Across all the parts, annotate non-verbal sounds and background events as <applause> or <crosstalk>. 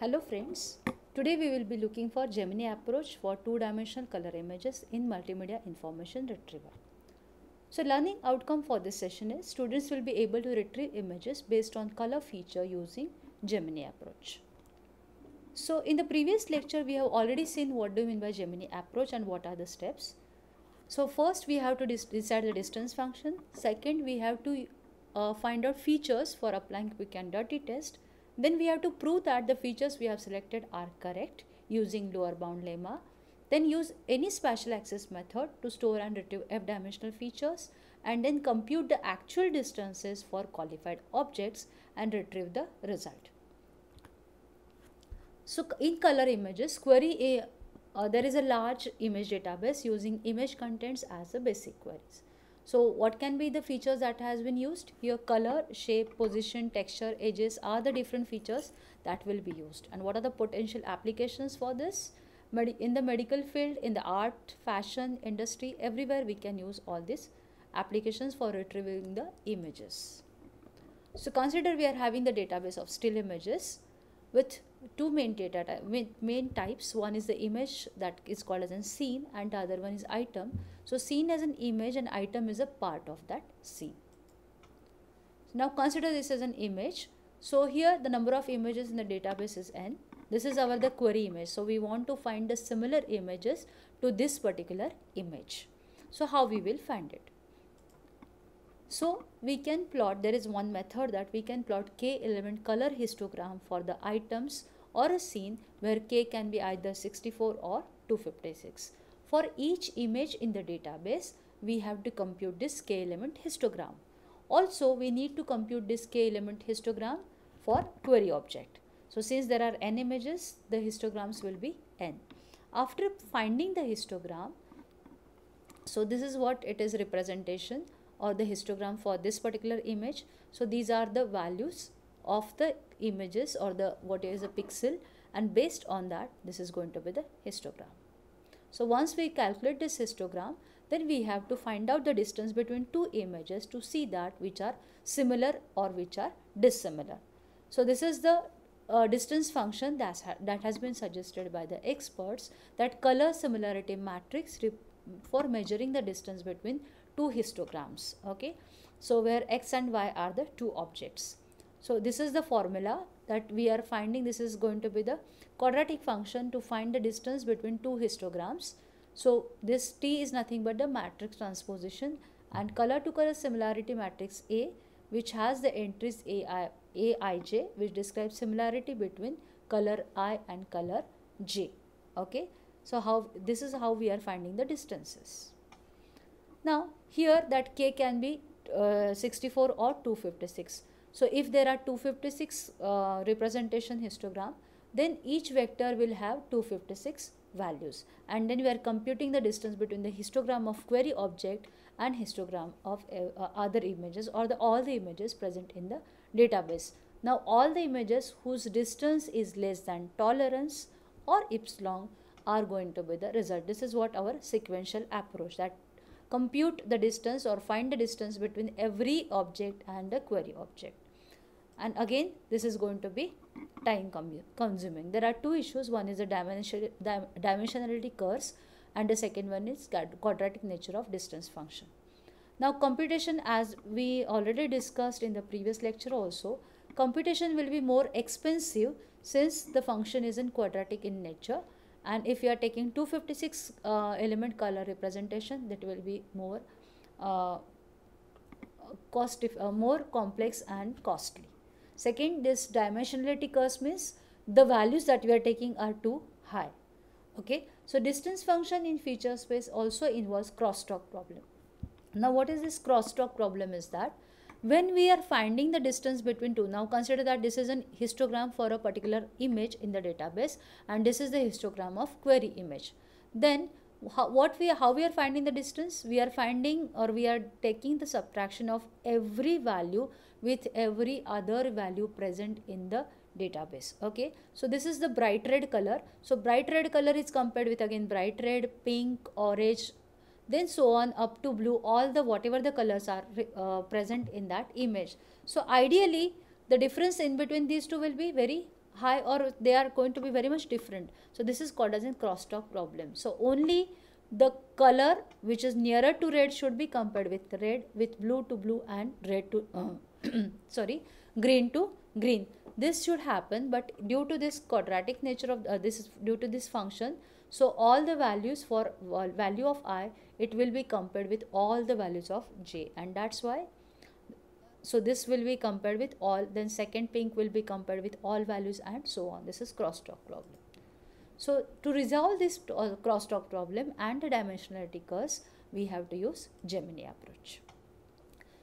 Hello friends, today we will be looking for Gemini approach for two-dimensional color images in multimedia information retrieval. So learning outcome for this session is students will be able to retrieve images based on color feature using Gemini approach. So in the previous lecture we have already seen what do you mean by Gemini approach and what are the steps. So first we have to decide the distance function. Second we have to uh, find out features for applying quick and dirty test then we have to prove that the features we have selected are correct using lower bound lemma. Then use any spatial access method to store and retrieve f-dimensional features and then compute the actual distances for qualified objects and retrieve the result. So in color images, query a, uh, there is a large image database using image contents as the basic queries. So what can be the features that has been used? Your color, shape, position, texture, edges are the different features that will be used. And what are the potential applications for this? Medi in the medical field, in the art, fashion, industry, everywhere we can use all these applications for retrieving the images. So consider we are having the database of still images with two main data main types one is the image that is called as a scene and the other one is item so scene as an image and item is a part of that scene now consider this as an image so here the number of images in the database is n this is our the query image so we want to find the similar images to this particular image so how we will find it so we can plot, there is one method that we can plot k element color histogram for the items or a scene where k can be either 64 or 256. For each image in the database, we have to compute this k element histogram. Also, we need to compute this k element histogram for query object. So since there are n images, the histograms will be n. After finding the histogram, so this is what it is representation or the histogram for this particular image so these are the values of the images or the what is a pixel and based on that this is going to be the histogram so once we calculate this histogram then we have to find out the distance between two images to see that which are similar or which are dissimilar so this is the uh, distance function that's ha that has been suggested by the experts that color similarity matrix for measuring the distance between two histograms okay so where x and y are the two objects so this is the formula that we are finding this is going to be the quadratic function to find the distance between two histograms so this T is nothing but the matrix transposition and color to color similarity matrix A which has the entries AI, AIJ which describes similarity between color I and color J. Okay. So how this is how we are finding the distances. Now here that k can be uh, 64 or 256. So if there are 256 uh, representation histogram then each vector will have 256 values and then we are computing the distance between the histogram of query object and histogram of uh, uh, other images or the all the images present in the database. Now all the images whose distance is less than tolerance or epsilon are going to be the result. This is what our sequential approach that compute the distance or find the distance between every object and the query object. And again, this is going to be time consuming. There are two issues. One is the dimensionality curse and the second one is quadratic nature of distance function. Now computation as we already discussed in the previous lecture also, computation will be more expensive since the function is in quadratic in nature and if you are taking 256 uh, element color representation that will be more uh, cost if, uh, more complex and costly second this dimensionality curse means the values that we are taking are too high okay so distance function in feature space also involves crosstalk problem now what is this crosstalk problem is that when we are finding the distance between two now consider that this is an histogram for a particular image in the database and this is the histogram of query image then how, what we how we are finding the distance we are finding or we are taking the subtraction of every value with every other value present in the database okay so this is the bright red color so bright red color is compared with again bright red pink orange then so on up to blue all the whatever the colors are uh, present in that image so ideally the difference in between these two will be very high or they are going to be very much different so this is called as a crosstalk problem so only the color which is nearer to red should be compared with red with blue to blue and red to uh, <clears throat> sorry green to green this should happen but due to this quadratic nature of uh, this due to this function so all the values for uh, value of i it will be compared with all the values of j and that's why so this will be compared with all then second pink will be compared with all values and so on this is crosstalk problem so to resolve this uh, crosstalk problem and the dimensionality curse, we have to use Gemini approach.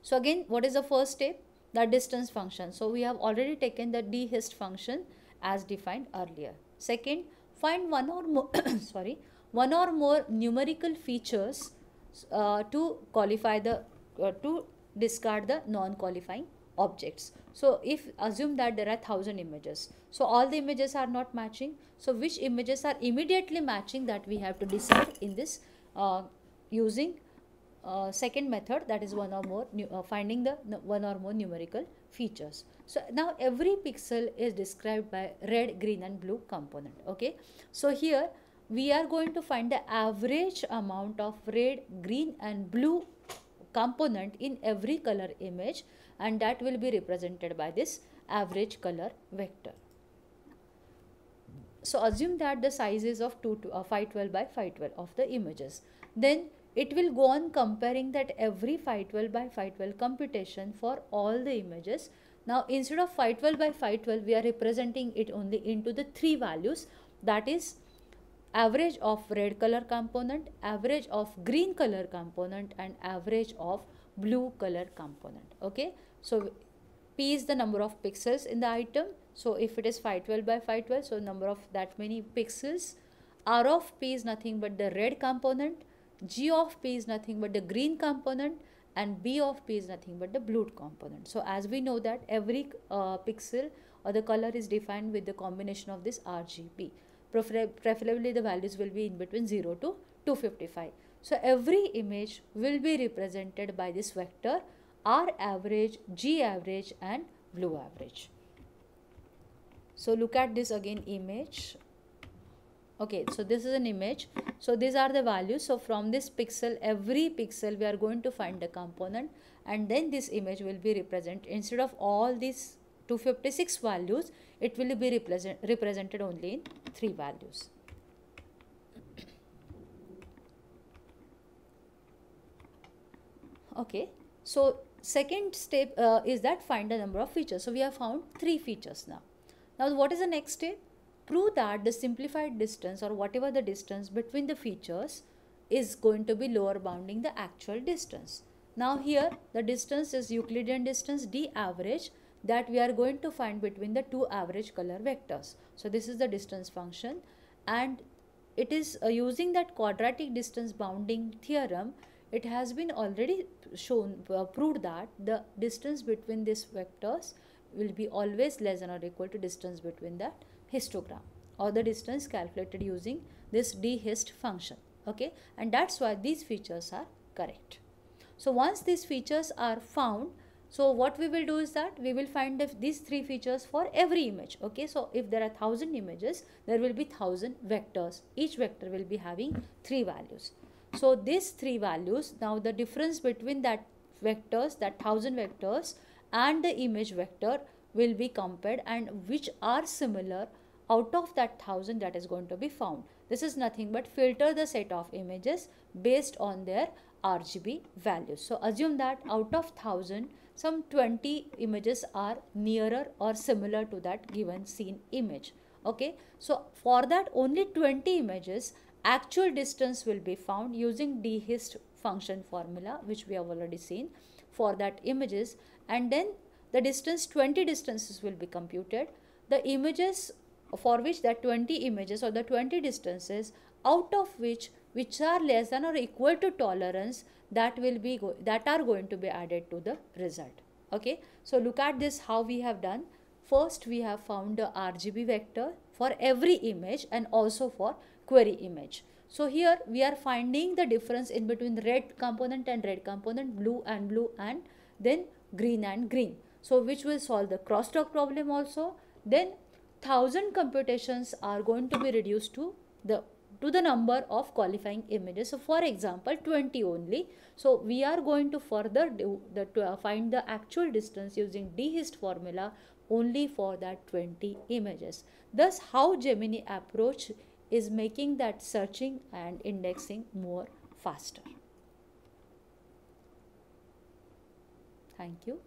So again, what is the first step? the distance function. So we have already taken the hist function as defined earlier. Second, find one or more <coughs> sorry one or more numerical features uh, to qualify the uh, to discard the non-qualifying objects. So if assume that there are thousand images. So all the images are not matching. So which images are immediately matching that we have to decide in this uh, using uh, second method that is one or more uh, finding the one or more numerical features so now every pixel is described by red green and blue component okay so here we are going to find the average amount of red green and blue component in every color image and that will be represented by this average color vector so assume that the size is of 2 to, uh, 512 by 512 of the images then it will go on comparing that every 512 by 512 computation for all the images. Now instead of 512 by 512 we are representing it only into the three values that is average of red color component, average of green color component and average of blue color component. Okay. So P is the number of pixels in the item. So if it is 512 by 512 so number of that many pixels. R of P is nothing but the red component g of p is nothing but the green component and b of p is nothing but the blue component. So as we know that every uh, pixel or the color is defined with the combination of this RGB. Prefer preferably the values will be in between 0 to 255. So every image will be represented by this vector R average, G average and blue average. So look at this again image okay so this is an image so these are the values so from this pixel every pixel we are going to find the component and then this image will be represented instead of all these 256 values it will be represent, represented only in three values okay so second step uh, is that find the number of features so we have found three features now now what is the next step prove that the simplified distance or whatever the distance between the features is going to be lower bounding the actual distance. Now here the distance is Euclidean distance d average that we are going to find between the two average color vectors. So this is the distance function and it is uh, using that quadratic distance bounding theorem it has been already shown uh, proved that the distance between these vectors will be always less than or equal to distance between that histogram or the distance calculated using this dhist function okay and that's why these features are correct so once these features are found so what we will do is that we will find these three features for every image okay so if there are thousand images there will be thousand vectors each vector will be having three values so these three values now the difference between that vectors that thousand vectors and the image vector will be compared and which are similar out of that thousand that is going to be found. This is nothing but filter the set of images based on their RGB values. So assume that out of thousand some 20 images are nearer or similar to that given scene image. Okay, so for that only 20 images actual distance will be found using dehist function formula which we have already seen for that images and then the distance 20 distances will be computed the images for which the 20 images or the 20 distances out of which which are less than or equal to tolerance that will be that are going to be added to the result okay so look at this how we have done first we have found the rgb vector for every image and also for query image so here we are finding the difference in between red component and red component blue and blue and then green and green so which will solve the crosstalk problem also then thousand computations are going to be reduced to the to the number of qualifying images. So, for example, 20 only. So, we are going to further do the, to, uh, find the actual distance using dehist formula only for that 20 images. Thus, how Gemini approach is making that searching and indexing more faster. Thank you.